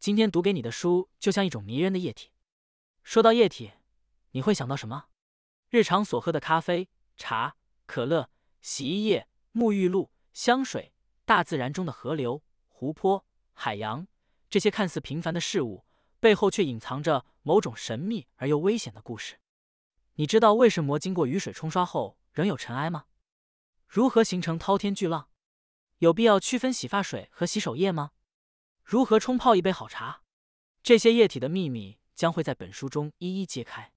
今天读给你的书就像一种迷人的液体。说到液体，你会想到什么？日常所喝的咖啡、茶、可乐、洗衣液、沐浴露、香水，大自然中的河流、湖泊、海洋，这些看似平凡的事物，背后却隐藏着某种神秘而又危险的故事。你知道为什么经过雨水冲刷后仍有尘埃吗？如何形成滔天巨浪？有必要区分洗发水和洗手液吗？如何冲泡一杯好茶？这些液体的秘密将会在本书中一一揭开。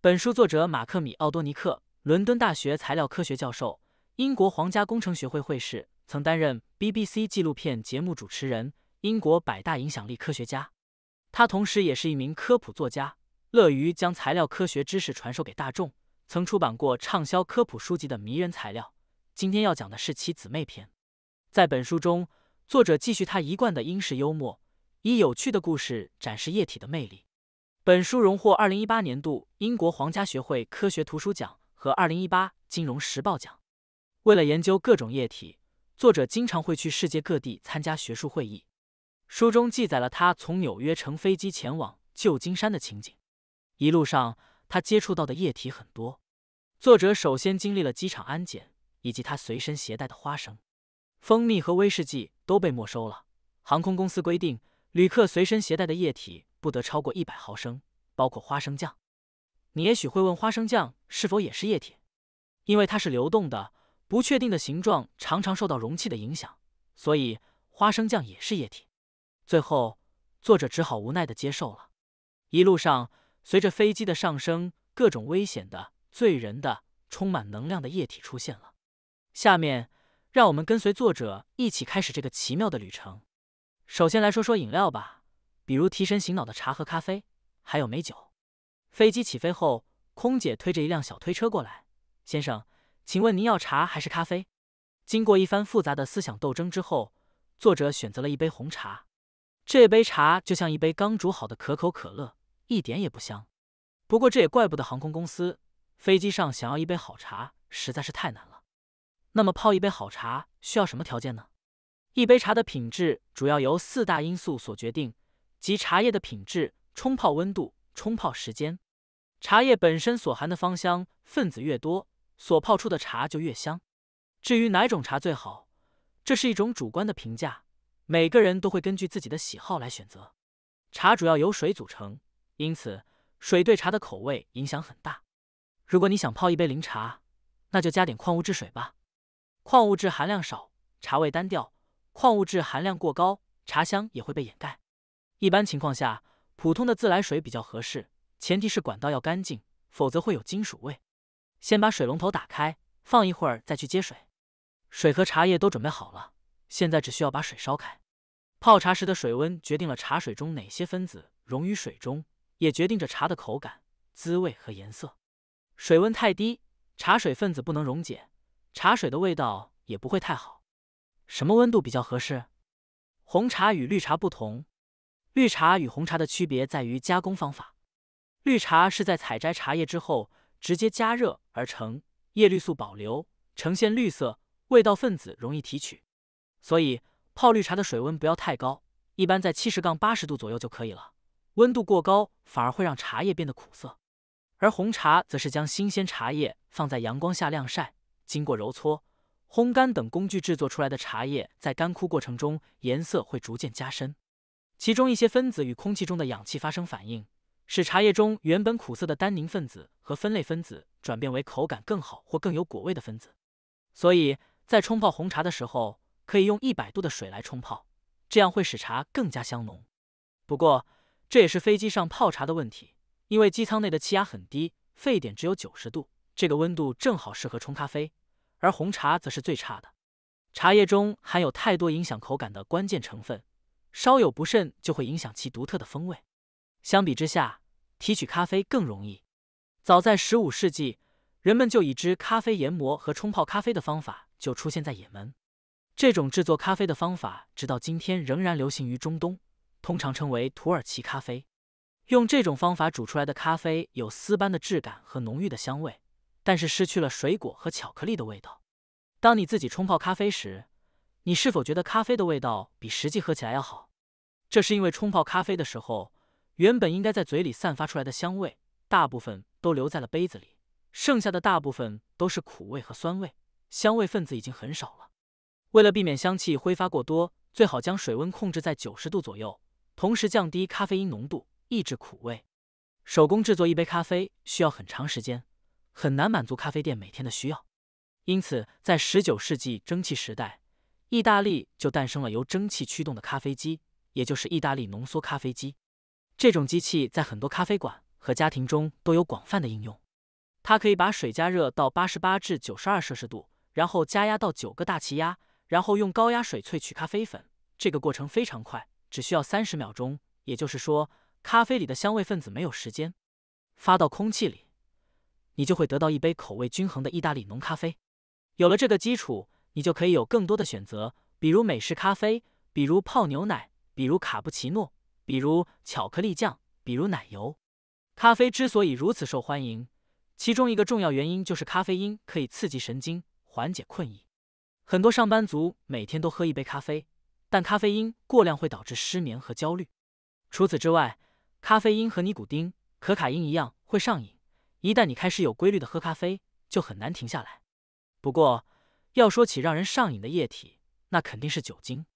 本书作者马克·米奥多尼克，伦敦大学材料科学教授，英国皇家工程学会会士，曾担任 BBC 纪录片节目主持人，英国百大影响力科学家。他同时也是一名科普作家，乐于将材料科学知识传授给大众，曾出版过畅销科普书籍的《迷人材料》。今天要讲的是其姊妹篇，在本书中。作者继续他一贯的英式幽默，以有趣的故事展示液体的魅力。本书荣获二零一八年度英国皇家学会科学图书奖和二零一八金融时报奖。为了研究各种液体，作者经常会去世界各地参加学术会议。书中记载了他从纽约乘飞机前往旧金山的情景。一路上，他接触到的液体很多。作者首先经历了机场安检，以及他随身携带的花生、蜂蜜和威士忌。都被没收了。航空公司规定，旅客随身携带的液体不得超过一百毫升，包括花生酱。你也许会问，花生酱是否也是液体？因为它是流动的，不确定的形状常常受到容器的影响，所以花生酱也是液体。最后，作者只好无奈地接受了。一路上，随着飞机的上升，各种危险的、醉人的、充满能量的液体出现了。下面。让我们跟随作者一起开始这个奇妙的旅程。首先来说说饮料吧，比如提神醒脑的茶和咖啡，还有美酒。飞机起飞后，空姐推着一辆小推车过来，先生，请问您要茶还是咖啡？经过一番复杂的思想斗争之后，作者选择了一杯红茶。这杯茶就像一杯刚煮好的可口可乐，一点也不香。不过这也怪不得航空公司，飞机上想要一杯好茶实在是太难了。那么泡一杯好茶需要什么条件呢？一杯茶的品质主要由四大因素所决定，即茶叶的品质、冲泡温度、冲泡时间。茶叶本身所含的芳香分子越多，所泡出的茶就越香。至于哪种茶最好，这是一种主观的评价，每个人都会根据自己的喜好来选择。茶主要由水组成，因此水对茶的口味影响很大。如果你想泡一杯零茶，那就加点矿物质水吧。矿物质含量少，茶味单调；矿物质含量过高，茶香也会被掩盖。一般情况下，普通的自来水比较合适，前提是管道要干净，否则会有金属味。先把水龙头打开，放一会儿再去接水。水和茶叶都准备好了，现在只需要把水烧开。泡茶时的水温决定了茶水中哪些分子溶于水中，也决定着茶的口感、滋味和颜色。水温太低，茶水分子不能溶解。茶水的味道也不会太好，什么温度比较合适？红茶与绿茶不同，绿茶与红茶的区别在于加工方法。绿茶是在采摘茶叶之后直接加热而成，叶绿素保留，呈现绿色，味道分子容易提取，所以泡绿茶的水温不要太高，一般在七十杠八十度左右就可以了。温度过高反而会让茶叶变得苦涩，而红茶则是将新鲜茶叶放在阳光下晾晒。经过揉搓、烘干等工具制作出来的茶叶，在干枯过程中颜色会逐渐加深。其中一些分子与空气中的氧气发生反应，使茶叶中原本苦涩的单宁分子和酚类分子转变为口感更好或更有果味的分子。所以，在冲泡红茶的时候，可以用一百度的水来冲泡，这样会使茶更加香浓。不过，这也是飞机上泡茶的问题，因为机舱内的气压很低，沸点只有九十度，这个温度正好适合冲咖啡。而红茶则是最差的，茶叶中含有太多影响口感的关键成分，稍有不慎就会影响其独特的风味。相比之下，提取咖啡更容易。早在15世纪，人们就已知咖啡研磨和冲泡咖啡的方法就出现在也门。这种制作咖啡的方法直到今天仍然流行于中东，通常称为土耳其咖啡。用这种方法煮出来的咖啡有丝般的质感和浓郁的香味。但是失去了水果和巧克力的味道。当你自己冲泡咖啡时，你是否觉得咖啡的味道比实际喝起来要好？这是因为冲泡咖啡的时候，原本应该在嘴里散发出来的香味，大部分都留在了杯子里，剩下的大部分都是苦味和酸味，香味分子已经很少了。为了避免香气挥发过多，最好将水温控制在九十度左右，同时降低咖啡因浓度，抑制苦味。手工制作一杯咖啡需要很长时间。很难满足咖啡店每天的需要，因此在十九世纪蒸汽时代，意大利就诞生了由蒸汽驱动的咖啡机，也就是意大利浓缩咖啡机。这种机器在很多咖啡馆和家庭中都有广泛的应用。它可以把水加热到八十八至九十二摄氏度，然后加压到九个大气压，然后用高压水萃取咖啡粉。这个过程非常快，只需要三十秒钟。也就是说，咖啡里的香味分子没有时间发到空气里。你就会得到一杯口味均衡的意大利浓咖啡。有了这个基础，你就可以有更多的选择，比如美式咖啡，比如泡牛奶，比如卡布奇诺，比如巧克力酱，比如奶油。咖啡之所以如此受欢迎，其中一个重要原因就是咖啡因可以刺激神经，缓解困意。很多上班族每天都喝一杯咖啡，但咖啡因过量会导致失眠和焦虑。除此之外，咖啡因和尼古丁、可卡因一样会上瘾。一旦你开始有规律的喝咖啡，就很难停下来。不过，要说起让人上瘾的液体，那肯定是酒精。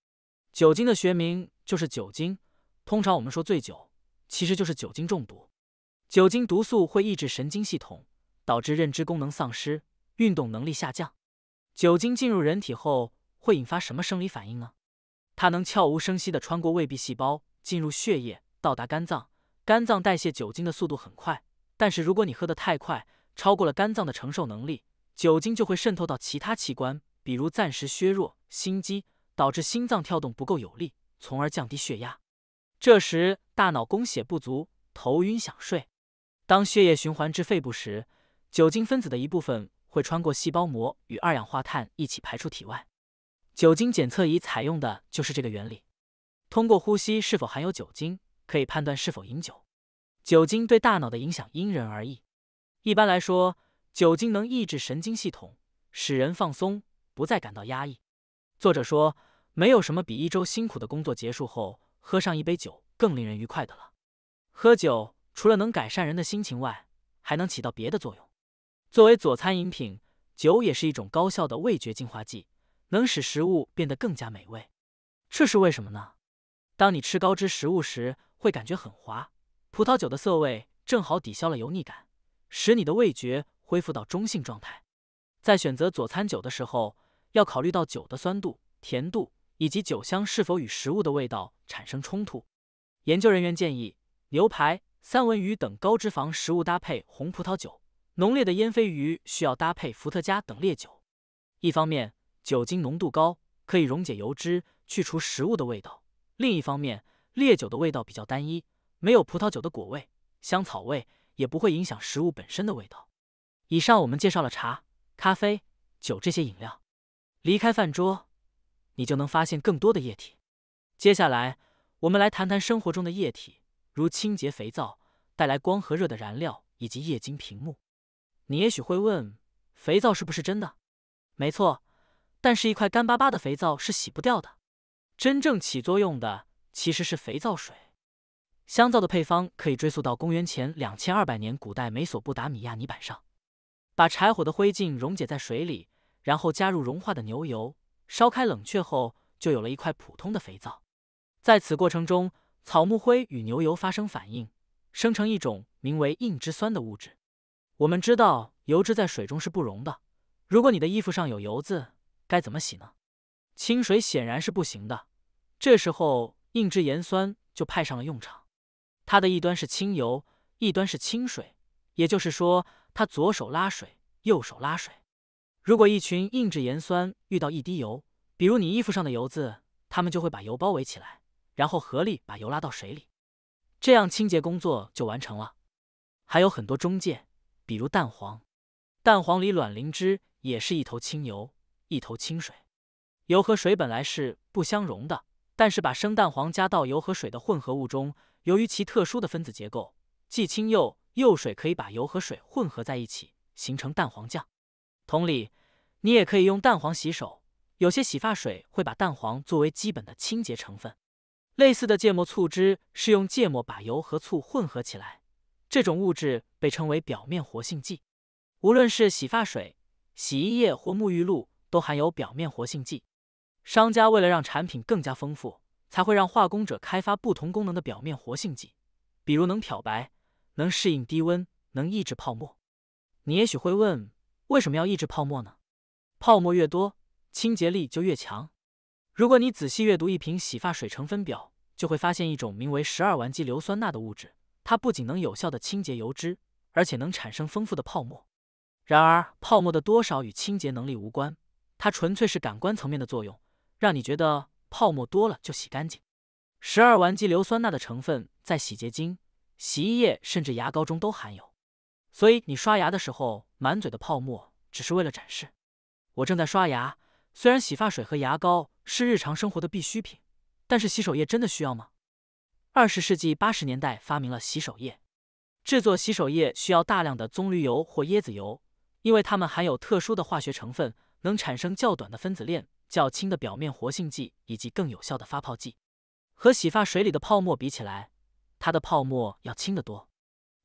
酒精的学名就是酒精。通常我们说醉酒，其实就是酒精中毒。酒精毒素会抑制神经系统，导致认知功能丧失、运动能力下降。酒精进入人体后，会引发什么生理反应呢？它能悄无声息地穿过胃壁细胞，进入血液，到达肝脏。肝脏代谢酒精的速度很快。但是如果你喝得太快，超过了肝脏的承受能力，酒精就会渗透到其他器官，比如暂时削弱心肌，导致心脏跳动不够有力，从而降低血压。这时大脑供血不足，头晕想睡。当血液循环至肺部时，酒精分子的一部分会穿过细胞膜与二氧化碳一起排出体外。酒精检测仪采用的就是这个原理，通过呼吸是否含有酒精，可以判断是否饮酒。酒精对大脑的影响因人而异。一般来说，酒精能抑制神经系统，使人放松，不再感到压抑。作者说：“没有什么比一周辛苦的工作结束后喝上一杯酒更令人愉快的了。”喝酒除了能改善人的心情外，还能起到别的作用。作为佐餐饮品，酒也是一种高效的味觉净化剂，能使食物变得更加美味。这是为什么呢？当你吃高脂食物时，会感觉很滑。葡萄酒的涩味正好抵消了油腻感，使你的味觉恢复到中性状态。在选择佐餐酒的时候，要考虑到酒的酸度、甜度以及酒香是否与食物的味道产生冲突。研究人员建议，牛排、三文鱼等高脂肪食物搭配红葡萄酒，浓烈的烟熏鱼需要搭配伏特加等烈酒。一方面，酒精浓度高可以溶解油脂，去除食物的味道；另一方面，烈酒的味道比较单一。没有葡萄酒的果味、香草味，也不会影响食物本身的味道。以上我们介绍了茶、咖啡、酒这些饮料。离开饭桌，你就能发现更多的液体。接下来，我们来谈谈生活中的液体，如清洁肥皂、带来光和热的燃料以及液晶屏幕。你也许会问，肥皂是不是真的？没错，但是一块干巴巴的肥皂是洗不掉的。真正起作用的其实是肥皂水。香皂的配方可以追溯到公元前两千二百年，古代美索不达米亚泥板上，把柴火的灰烬溶解在水里，然后加入融化的牛油，烧开冷却后，就有了一块普通的肥皂。在此过程中，草木灰与牛油发生反应，生成一种名为硬脂酸的物质。我们知道油脂在水中是不溶的，如果你的衣服上有油渍，该怎么洗呢？清水显然是不行的，这时候硬脂盐酸就派上了用场。它的一端是清油，一端是清水，也就是说，它左手拉水，右手拉水。如果一群硬质盐酸遇到一滴油，比如你衣服上的油渍，它们就会把油包围起来，然后合力把油拉到水里，这样清洁工作就完成了。还有很多中介，比如蛋黄，蛋黄里卵磷脂也是一头清油，一头清水。油和水本来是不相容的，但是把生蛋黄加到油和水的混合物中。由于其特殊的分子结构，既清油又水，可以把油和水混合在一起，形成蛋黄酱。同理，你也可以用蛋黄洗手。有些洗发水会把蛋黄作为基本的清洁成分。类似的，芥末醋汁是用芥末把油和醋混合起来。这种物质被称为表面活性剂。无论是洗发水、洗衣液或沐浴露，都含有表面活性剂。商家为了让产品更加丰富。才会让化工者开发不同功能的表面活性剂，比如能漂白、能适应低温、能抑制泡沫。你也许会问，为什么要抑制泡沫呢？泡沫越多，清洁力就越强。如果你仔细阅读一瓶洗发水成分表，就会发现一种名为十二烷基硫酸钠的物质，它不仅能有效的清洁油脂，而且能产生丰富的泡沫。然而，泡沫的多少与清洁能力无关，它纯粹是感官层面的作用，让你觉得。泡沫多了就洗干净。十二烷基硫酸钠的成分在洗洁精、洗衣液甚至牙膏中都含有，所以你刷牙的时候满嘴的泡沫只是为了展示。我正在刷牙，虽然洗发水和牙膏是日常生活的必需品，但是洗手液真的需要吗？二十世纪八十年代发明了洗手液，制作洗手液需要大量的棕榈油或椰子油，因为它们含有特殊的化学成分，能产生较短的分子链。较轻的表面活性剂以及更有效的发泡剂，和洗发水里的泡沫比起来，它的泡沫要轻得多。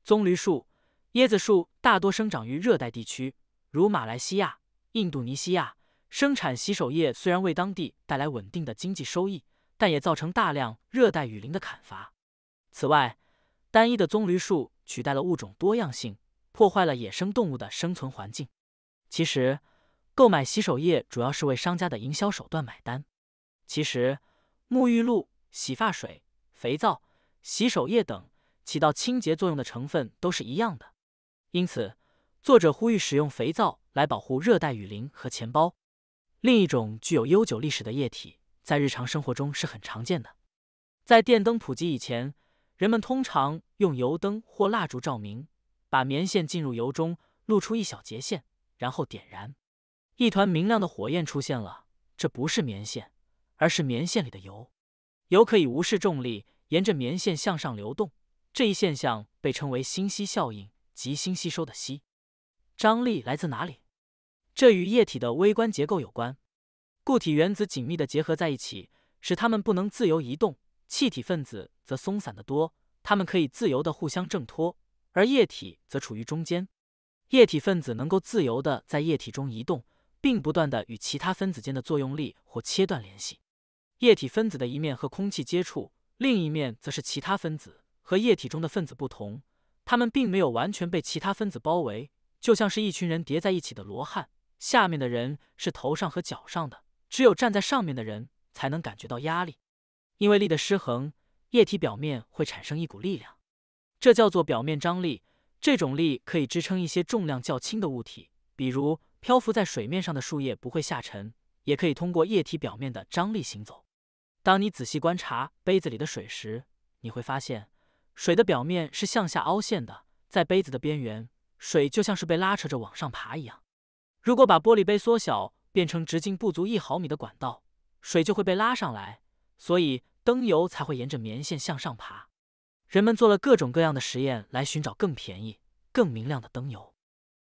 棕榈树、椰子树大多生长于热带地区，如马来西亚、印度尼西亚。生产洗手液虽然为当地带来稳定的经济收益，但也造成大量热带雨林的砍伐。此外，单一的棕榈树取代了物种多样性，破坏了野生动物的生存环境。其实。购买洗手液主要是为商家的营销手段买单。其实，沐浴露、洗发水、肥皂、洗手液等起到清洁作用的成分都是一样的。因此，作者呼吁使用肥皂来保护热带雨林和钱包。另一种具有悠久历史的液体，在日常生活中是很常见的。在电灯普及以前，人们通常用油灯或蜡烛照明，把棉线浸入油中，露出一小截线，然后点燃。一团明亮的火焰出现了，这不是棉线，而是棉线里的油。油可以无视重力，沿着棉线向上流动。这一现象被称为“星吸效应”即星吸收”的吸。张力来自哪里？这与液体的微观结构有关。固体原子紧密的结合在一起，使它们不能自由移动；气体分子则松散的多，它们可以自由的互相挣脱；而液体则处于中间。液体分子能够自由的在液体中移动。并不断的与其他分子间的作用力或切断联系。液体分子的一面和空气接触，另一面则是其他分子。和液体中的分子不同，它们并没有完全被其他分子包围，就像是一群人叠在一起的罗汉，下面的人是头上和脚上的，只有站在上面的人才能感觉到压力。因为力的失衡，液体表面会产生一股力量，这叫做表面张力。这种力可以支撑一些重量较轻的物体，比如。漂浮在水面上的树叶不会下沉，也可以通过液体表面的张力行走。当你仔细观察杯子里的水时，你会发现水的表面是向下凹陷的，在杯子的边缘，水就像是被拉扯着往上爬一样。如果把玻璃杯缩小，变成直径不足一毫米的管道，水就会被拉上来。所以灯油才会沿着棉线向上爬。人们做了各种各样的实验来寻找更便宜、更明亮的灯油。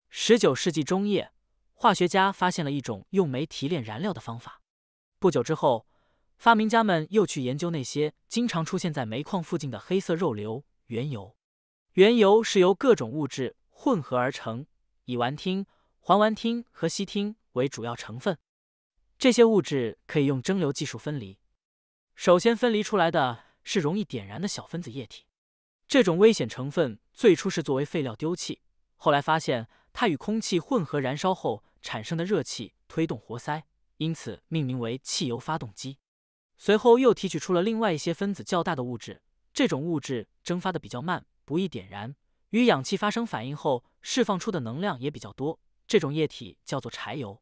十九世纪中叶。化学家发现了一种用煤提炼燃料的方法。不久之后，发明家们又去研究那些经常出现在煤矿附近的黑色肉瘤原油。原油是由各种物质混合而成，以烷烃、环烷烃和烯烃为主要成分。这些物质可以用蒸馏技术分离。首先分离出来的是容易点燃的小分子液体。这种危险成分最初是作为废料丢弃，后来发现。它与空气混合燃烧后产生的热气推动活塞，因此命名为汽油发动机。随后又提取出了另外一些分子较大的物质，这种物质蒸发的比较慢，不易点燃，与氧气发生反应后释放出的能量也比较多。这种液体叫做柴油。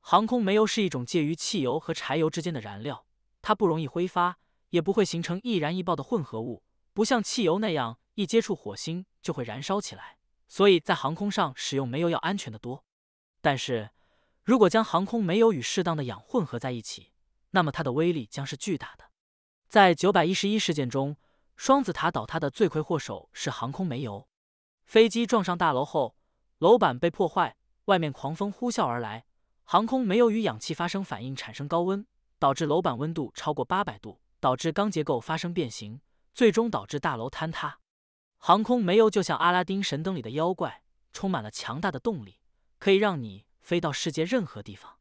航空煤油是一种介于汽油和柴油之间的燃料，它不容易挥发，也不会形成易燃易爆的混合物，不像汽油那样一接触火星就会燃烧起来。所以在航空上使用煤油要安全的多，但是如果将航空煤油与适当的氧混合在一起，那么它的威力将是巨大的。在九百一十一事件中，双子塔倒塌的罪魁祸首是航空煤油。飞机撞上大楼后，楼板被破坏，外面狂风呼啸而来，航空煤油与氧气发生反应，产生高温，导致楼板温度超过八百度，导致钢结构发生变形，最终导致大楼坍塌。航空煤油就像阿拉丁神灯里的妖怪，充满了强大的动力，可以让你飞到世界任何地方。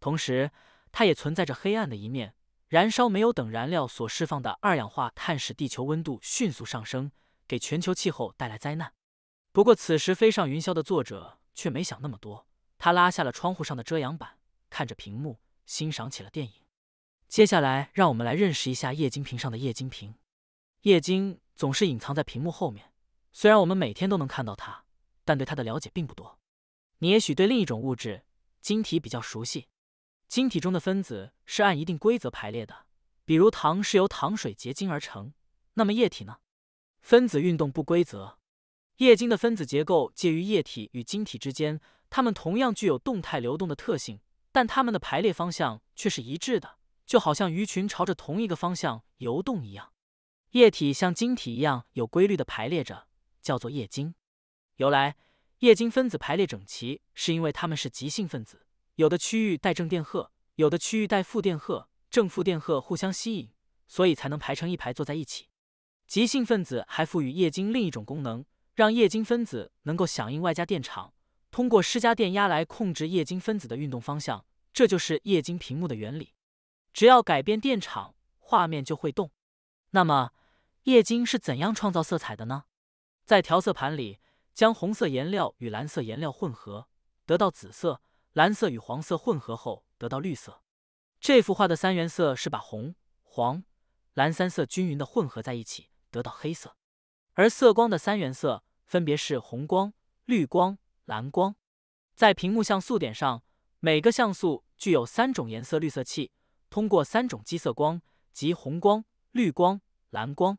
同时，它也存在着黑暗的一面，燃烧煤油等燃料所释放的二氧化碳使地球温度迅速上升，给全球气候带来灾难。不过，此时飞上云霄的作者却没想那么多，他拉下了窗户上的遮阳板，看着屏幕，欣赏起了电影。接下来，让我们来认识一下液晶屏上的液晶屏，液晶。总是隐藏在屏幕后面，虽然我们每天都能看到它，但对它的了解并不多。你也许对另一种物质——晶体比较熟悉。晶体中的分子是按一定规则排列的，比如糖是由糖水结晶而成。那么液体呢？分子运动不规则。液晶的分子结构介于液体与晶体之间，它们同样具有动态流动的特性，但它们的排列方向却是一致的，就好像鱼群朝着同一个方向游动一样。液体像晶体一样有规律的排列着，叫做液晶。由来，液晶分子排列整齐是因为它们是极性分子，有的区域带正电荷，有的区域带负电荷，正负电荷互相吸引，所以才能排成一排坐在一起。极性分子还赋予液晶另一种功能，让液晶分子能够响应外加电场，通过施加电压来控制液晶分子的运动方向，这就是液晶屏幕的原理。只要改变电场，画面就会动。那么。液晶是怎样创造色彩的呢？在调色盘里，将红色颜料与蓝色颜料混合，得到紫色；蓝色与黄色混合后，得到绿色。这幅画的三原色是把红、黄、蓝三色均匀的混合在一起，得到黑色。而色光的三原色分别是红光、绿光、蓝光。在屏幕像素点上，每个像素具有三种颜色滤色器，通过三种基色光，即红光、绿光、蓝光。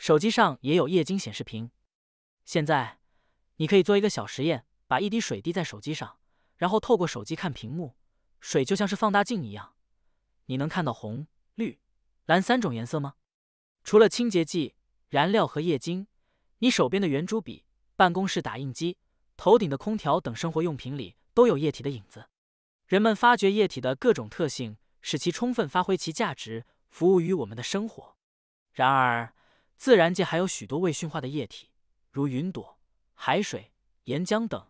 手机上也有液晶显示屏。现在，你可以做一个小实验：把一滴水滴在手机上，然后透过手机看屏幕，水就像是放大镜一样。你能看到红、绿、蓝三种颜色吗？除了清洁剂、燃料和液晶，你手边的圆珠笔、办公室打印机、头顶的空调等生活用品里都有液体的影子。人们发掘液体的各种特性，使其充分发挥其价值，服务于我们的生活。然而，自然界还有许多未驯化的液体，如云朵、海水、岩浆等，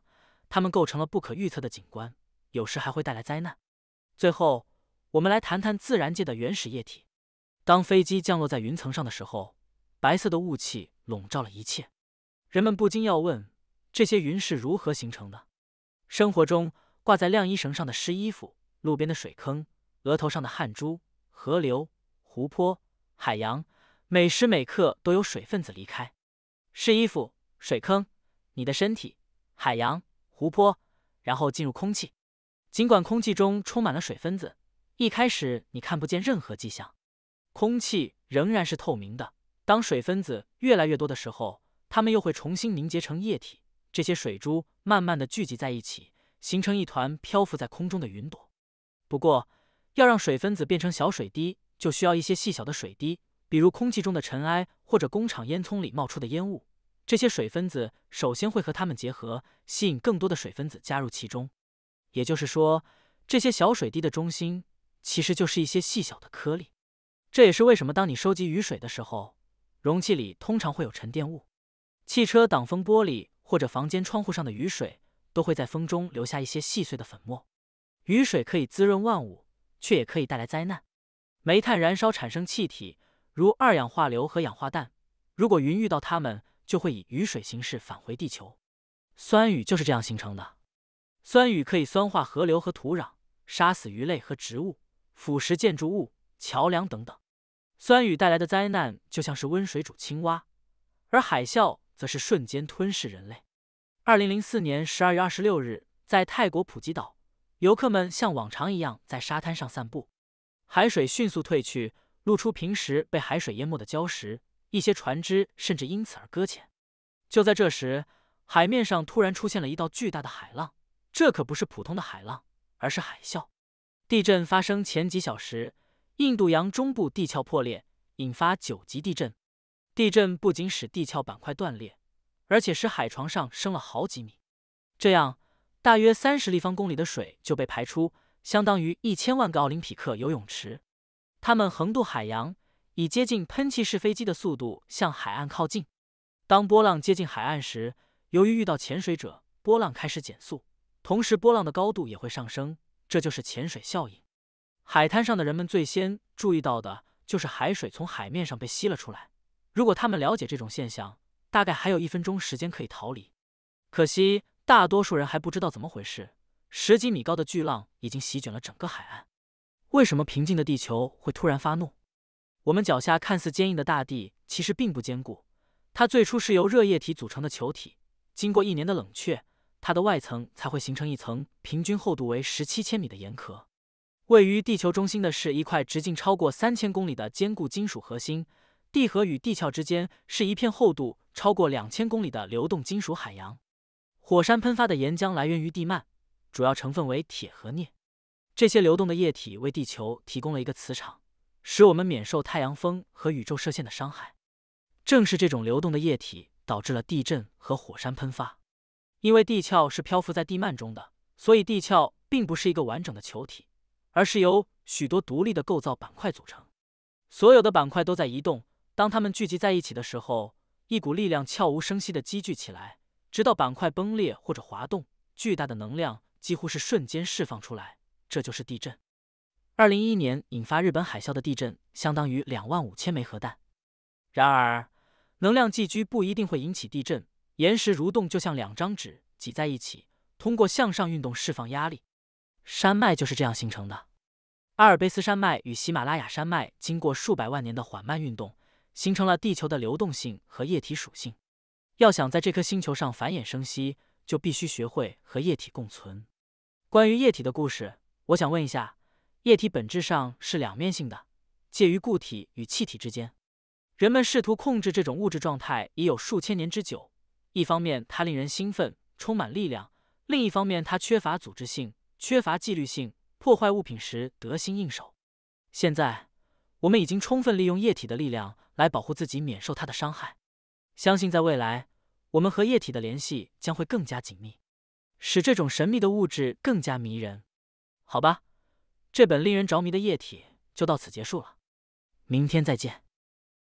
它们构成了不可预测的景观，有时还会带来灾难。最后，我们来谈谈自然界的原始液体。当飞机降落在云层上的时候，白色的雾气笼罩了一切，人们不禁要问：这些云是如何形成的？生活中挂在晾衣绳上的湿衣服、路边的水坑、额头上的汗珠、河流、湖泊、海洋。每时每刻都有水分子离开，是衣服、水坑、你的身体、海洋、湖泊，然后进入空气。尽管空气中充满了水分子，一开始你看不见任何迹象，空气仍然是透明的。当水分子越来越多的时候，它们又会重新凝结成液体。这些水珠慢慢地聚集在一起，形成一团漂浮在空中的云朵。不过，要让水分子变成小水滴，就需要一些细小的水滴。比如空气中的尘埃，或者工厂烟囱里冒出的烟雾，这些水分子首先会和它们结合，吸引更多的水分子加入其中。也就是说，这些小水滴的中心其实就是一些细小的颗粒。这也是为什么当你收集雨水的时候，容器里通常会有沉淀物。汽车挡风玻璃或者房间窗户上的雨水都会在风中留下一些细碎的粉末。雨水可以滋润万物，却也可以带来灾难。煤炭燃烧产生气体。如二氧化硫和氧化氮，如果云遇到它们，就会以雨水形式返回地球。酸雨就是这样形成的。酸雨可以酸化河流和土壤，杀死鱼类和植物，腐蚀建筑物、桥梁等等。酸雨带来的灾难就像是温水煮青蛙，而海啸则是瞬间吞噬人类。二零零四年十二月二十六日，在泰国普吉岛，游客们像往常一样在沙滩上散步，海水迅速退去。露出平时被海水淹没的礁石，一些船只甚至因此而搁浅。就在这时，海面上突然出现了一道巨大的海浪，这可不是普通的海浪，而是海啸。地震发生前几小时，印度洋中部地壳破裂，引发九级地震。地震不仅使地壳板块断裂，而且使海床上升了好几米，这样大约三十立方公里的水就被排出，相当于一千万个奥林匹克游泳池。他们横渡海洋，以接近喷气式飞机的速度向海岸靠近。当波浪接近海岸时，由于遇到潜水者，波浪开始减速，同时波浪的高度也会上升，这就是潜水效应。海滩上的人们最先注意到的就是海水从海面上被吸了出来。如果他们了解这种现象，大概还有一分钟时间可以逃离。可惜，大多数人还不知道怎么回事。十几米高的巨浪已经席卷了整个海岸。为什么平静的地球会突然发怒？我们脚下看似坚硬的大地，其实并不坚固。它最初是由热液体组成的球体，经过一年的冷却，它的外层才会形成一层平均厚度为十七千米的岩壳。位于地球中心的是一块直径超过三千公里的坚固金属核心。地核与地壳之间是一片厚度超过两千公里的流动金属海洋。火山喷发的岩浆来源于地幔，主要成分为铁和镍。这些流动的液体为地球提供了一个磁场，使我们免受太阳风和宇宙射线的伤害。正是这种流动的液体导致了地震和火山喷发。因为地壳是漂浮在地幔中的，所以地壳并不是一个完整的球体，而是由许多独立的构造板块组成。所有的板块都在移动。当它们聚集在一起的时候，一股力量悄无声息地积聚起来，直到板块崩裂或者滑动，巨大的能量几乎是瞬间释放出来。这就是地震。二零一一年引发日本海啸的地震相当于两万五千枚核弹。然而，能量寄居不一定会引起地震。岩石蠕动就像两张纸挤在一起，通过向上运动释放压力，山脉就是这样形成的。阿尔卑斯山脉与喜马拉雅山脉经过数百万年的缓慢运动，形成了地球的流动性和液体属性。要想在这颗星球上繁衍生息，就必须学会和液体共存。关于液体的故事。我想问一下，液体本质上是两面性的，介于固体与气体之间。人们试图控制这种物质状态已有数千年之久。一方面，它令人兴奋，充满力量；另一方面，它缺乏组织性，缺乏纪律性，破坏物品时得心应手。现在，我们已经充分利用液体的力量来保护自己免受它的伤害。相信在未来，我们和液体的联系将会更加紧密，使这种神秘的物质更加迷人。好吧，这本令人着迷的液体就到此结束了，明天再见。